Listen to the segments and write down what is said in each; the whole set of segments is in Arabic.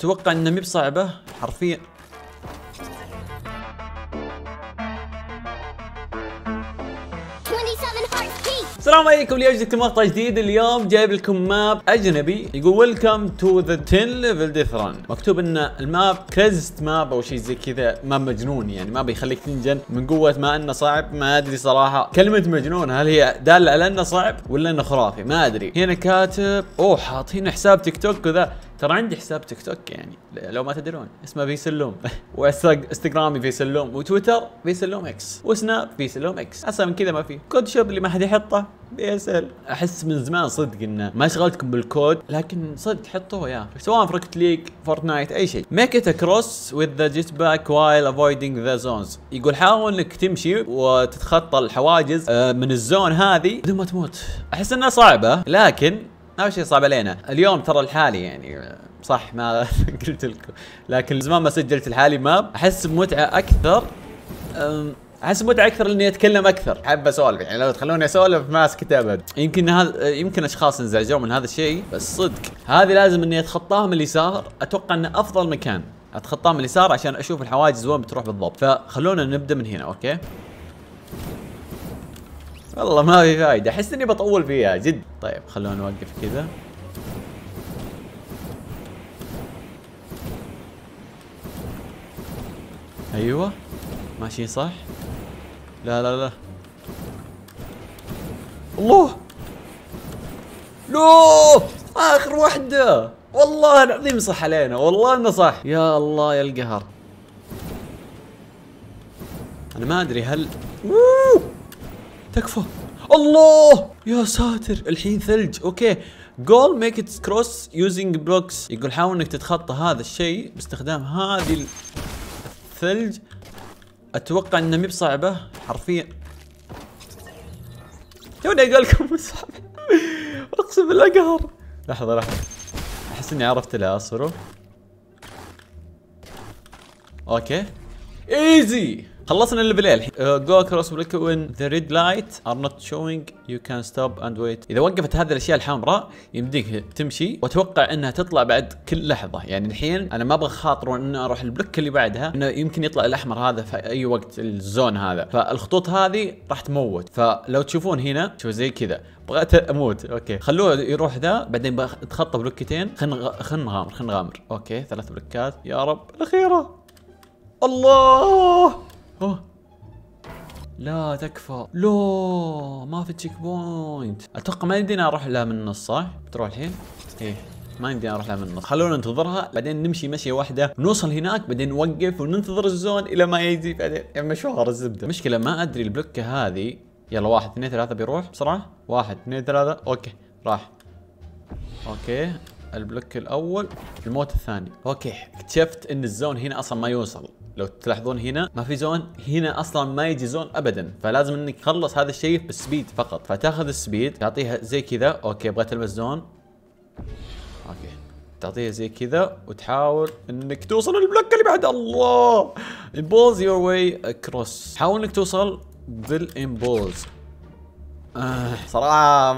اتوقع انها مي بصعبه حرفيا السلام عليكم اليوم جبت مقطع جديد اليوم جايب لكم ماب اجنبي يقول ويلكم تو ذا 10 ليفل ديث ران مكتوب ان الماب كريزت ماب او شيء زي كذا ماب مجنون يعني ما بيخليك تنجن من قوه ما انه صعب ما ادري صراحه كلمه مجنون هل هي داله على انه صعب ولا انه خرافي ما ادري هنا كاتب اوه حاطين حساب تيك توك وذا ترى عندي حساب تيك توك يعني لو ما تدرون اسمه فيسلوم وانستغرامي فيسلوم وتويتر فيسلوم اكس وسناب فيسلوم اكس اصلا من كذا ما في كود شوب اللي ما حد يحطه بي اس ال احس من زمان صدق انه ما شغلتكم بالكود لكن صدق حطوه يا اخي سواء في ركت ليج فورتنايت اي شيء ميك ات كروس وذ ذا جيت باك وايل افويدنج ذا زونز يقول حاول انك تمشي وتتخطى الحواجز آه، من الزون هذه بدون ما تموت احس انها صعبه لكن هذا الشيء صعب علينا اليوم ترى الحالي يعني صح ما قلت لكم لكن زمان ما سجلت الحالي ماب احس بمتعه اكثر احس بمتعه اكثر اني اتكلم اكثر احب اسولف يعني لو تخلوني اسولف اسكت ابد يمكن هذا يمكن اشخاص انزعجوا من هذا الشيء بس صدق هذه لازم اني اتخطاها من اليسار اتوقع انه افضل مكان اتخطاها من اليسار عشان اشوف الحواجز وين بتروح بالضبط فخلونا نبدا من هنا اوكي والله ما في فايدة احس اني بطول فيها جد طيب خلونا نوقف كذا ايوه ماشي صح لا لا لا الله لو اخر واحدة والله العظيم صح علينا والله انه صح يا الله يا القهر انا ما ادري هل اوه تكفى الله يا ساتر الحين ثلج اوكي جول ميك ات كروس يوزنج بلوكس يقول حاول انك تتخطى هذا الشيء باستخدام هذه الثلج اتوقع انها مي بصعبه حرفيا توني اقول لكم صعبه اقسم بالله قهر لحظه لحظه احس اني عرفت لها اصبروا اوكي ايزي خلصنا اللي بالليل جو كروس بريك وين ذا ريد لايت ار نوت شوينج يو كان ستوب اند ويت اذا وقفت هذه الاشياء الحمراء يمديك تمشي واتوقع انها تطلع بعد كل لحظه يعني الحين انا ما ابغى خاطر ان اروح البلوك اللي بعدها انه يمكن يطلع الاحمر هذا في اي وقت الزون هذا فالخطوط هذه راح تموت فلو تشوفون هنا شو زي كذا بغيت اموت اوكي خلوه يروح ذا بعدين بتخطى بلوكتين خلينا خلينا نغامر خلينا نغامر اوكي ثلاث بلوكات يا رب الاخيره الله أوه. لا تكفى لا ما في تشيك بوينت اتوقع ما يمدينا اروح لها من النص صح؟ بتروح الحين؟ ايه ما يمدينا اروح لها من النص خلونا ننتظرها بعدين نمشي مشيه واحده نوصل هناك بعدين نوقف وننتظر الزون الى ما يجي بعدين مشوار الزبده مشكله ما ادري البلوكه هذه يلا واحد اثنين ثلاثه بيروح بسرعه واحد اثنين ثلاثه اوكي راح اوكي البلوك الاول الموت الثاني اوكي اكتشفت ان الزون هنا اصلا ما يوصل لو تلاحظون هنا ما في زون هنا اصلا ما يجي زون ابدا فلازم انك تخلص هذا الشيء بالسبيد فقط فتاخذ السبيد تعطيها زي كذا اوكي بغيت البس زون اوكي تعطيها زي كذا وتحاول انك توصل للبلوك اللي بعد الله امبولز يور واي اكروس حاول انك توصل بالامبولز آه. صراحة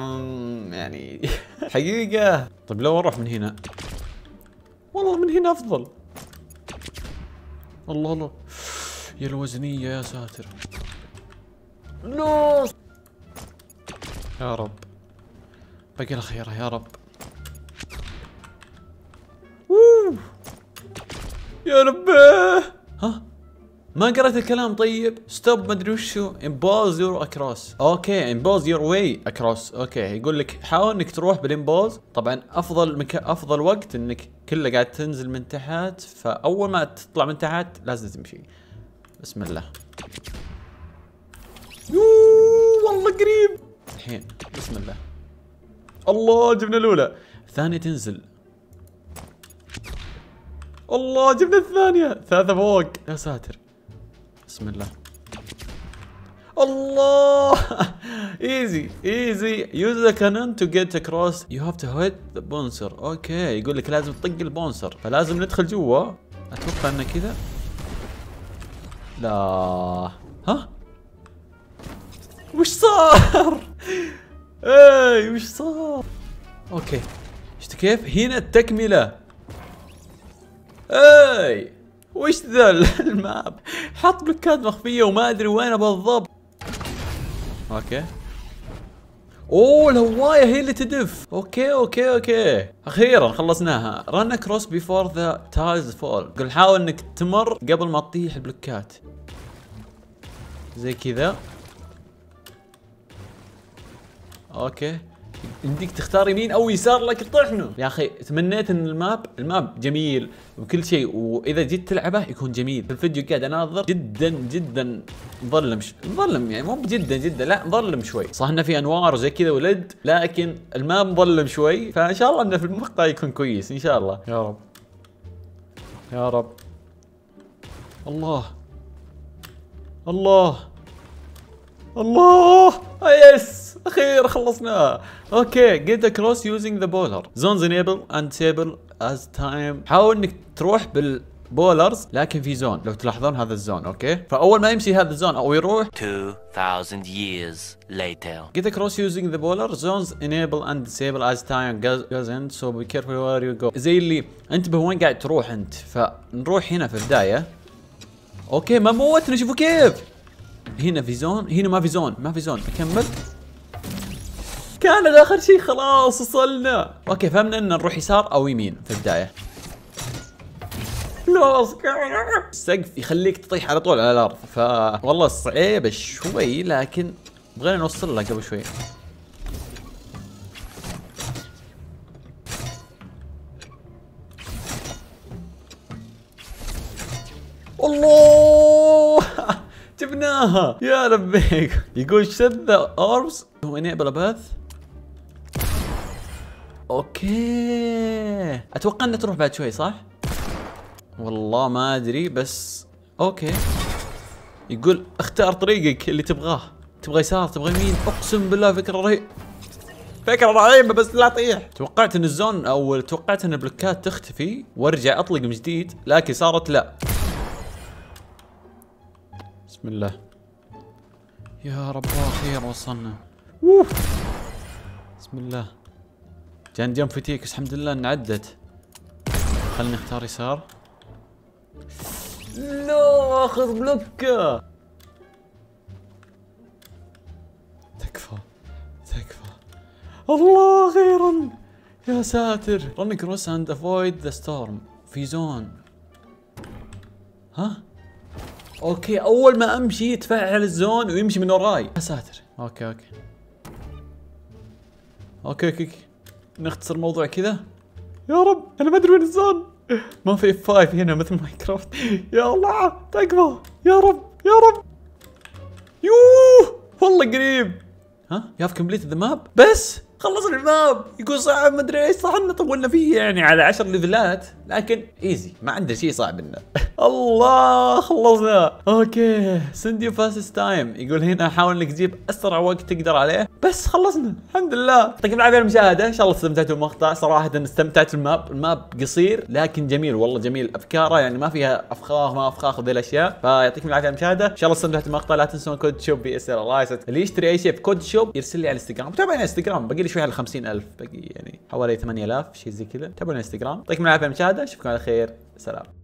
يعني حقيقة طيب لو اروح من هنا والله من هنا افضل الله الله يا الوزنية يا ساتر نو يا رب باقي الخيرة يا رب يا رباه ها ما قرأت الكلام طيب ستوب ما ادري وشو امبوز يور اكروس اوكي امبوز يور واي اكروس اوكي يقول لك حاول انك تروح بالامبوز طبعا افضل مك... افضل وقت انك كله قاعد تنزل من تحت فاول ما تطلع من تحت لازم تمشي بسم الله يو والله قريب الحين بسم الله الله جبنا الاولى الثانيه تنزل الله جبنا الثانيه ثلاثه فوق يا ساتر بسم الله الله ايزي ايزي يوز ذا كانون تو جيت اكروس يو هاف تو هيت ذا بونسر اوكي يقول لك لازم تطق البونسر فلازم ندخل جوا. اتوقع انه كذا. لا. ها؟ وش صار؟ اي وش صار؟ اوكي. شفت كيف؟ هنا التكملة. اي وش ذا الماب؟ حط بلوكات مخفية وما ادري وين بالضبط اوكي اوه الهواية هي اللي تدف اوكي اوكي اوكي اخيرا خلصناها رن كروس بيفور ذا تايلز فول قل حاول انك تمر قبل ما تطيح البلوكات زي كذا اوكي يمديك تختار يمين او يسار لك طحنه يا اخي تمنيت ان الماب الماب جميل وكل شيء واذا جيت تلعبه يكون جميل في الفيديو قاعد اناظر جدا جدا مظلم مظلم يعني مو جدا جدا لا مظلم شوي صح انه في انوار وزي كذا ولد لكن الماب مظلم شوي فان شاء الله انه في المقطع يكون كويس ان شاء الله يا رب يا رب الله الله الله يس اخيرا خلصناه اوكي جيت اكروس يوزنج ذا بولر زونز انيبل اند تيبل از تايم حاول انك تروح بال بولرز لكن في زون لو تلاحظون هذا الزون اوكي فاول ما يمشي هذا الزون او يروح 2000 years later get across using the bowler zones enable and disable as time goes in so be careful where you go زي اللي انت وين قاعد تروح انت فنروح هنا في البدايه اوكي ما موتنا شوفوا كيف هنا في زون هنا ما في زون ما في زون اكمل كان اخر شيء خلاص وصلنا اوكي فهمنا ان نروح يسار او يمين في البدايه خلاص السقف يخليك تطيح على طول على الارض ف والله صعيبه شوي لكن بغينا نوصل لها قبل شوي الله جبناها يا ربيك يقول شد ذا اوربس هو انيبل باث اوكي اتوقع انها تروح بعد شوي صح والله ما ادري بس اوكي يقول اختار طريقك اللي تبغاه تبغى يسار تبغى يمين اقسم بالله فكره رهيبه فكره رهيبه بس لا تطيح توقعت ان الزون او توقعت ان البلوكات تختفي وارجع اطلق من جديد لكن صارت لا بسم الله يا رب خير وصلنا اوف بسم الله كان جنب فتيكس الحمد لله انعدت خلني اختار يسار لا اخذ بلوكه تكفى تكفى الله خيرا يا ساتر رن كروس اند افويد ذا ستورم في زون ها اوكي اول ما امشي يتفعل الزون ويمشي من وراي يا ساتر اوكي اوكي اوكي, أوكي. نختصر الموضوع كذا يا رب انا ما ادري وين الزون ما في اف 5 هنا مثل ماينكرافت يا الله تكفى يا رب يا رب يوه والله قريب ها يا هاف كومبليت ذا ماب بس خلصنا الماب يقول صعب ما ادري ايش صح انه طولنا فيه يعني على 10 ليفلات لكن ايزي ما عنده شيء صعب انه الله خلصنا اوكي سندي فاست تايم يقول هنا حاول انك تجيب اسرع وقت تقدر عليه بس خلصنا الحمد لله يعطيكم العافيه على المشاهده ان شاء الله استمتعتوا بالمقطع صراحه استمتعت الماب الماب قصير لكن جميل والله جميل افكاره يعني ما فيها افخاخ ما افخاخ وذي الاشياء فيعطيكم العافيه على المشاهده ان شاء الله استمتعتوا بالمقطع لا تنسون كود شوب بي اس الله يسعدك اللي يشتري اي شيء بكود شوب يرسل لي على الانستغرام تابعوا على الانستغرام باقي لي شوي على 50000 باقي يعني حوالي 8000 شيء زي كذا تابعوا على الانستغرام يعطيكم العافيه على المشاهده اشوفكم على خير سلام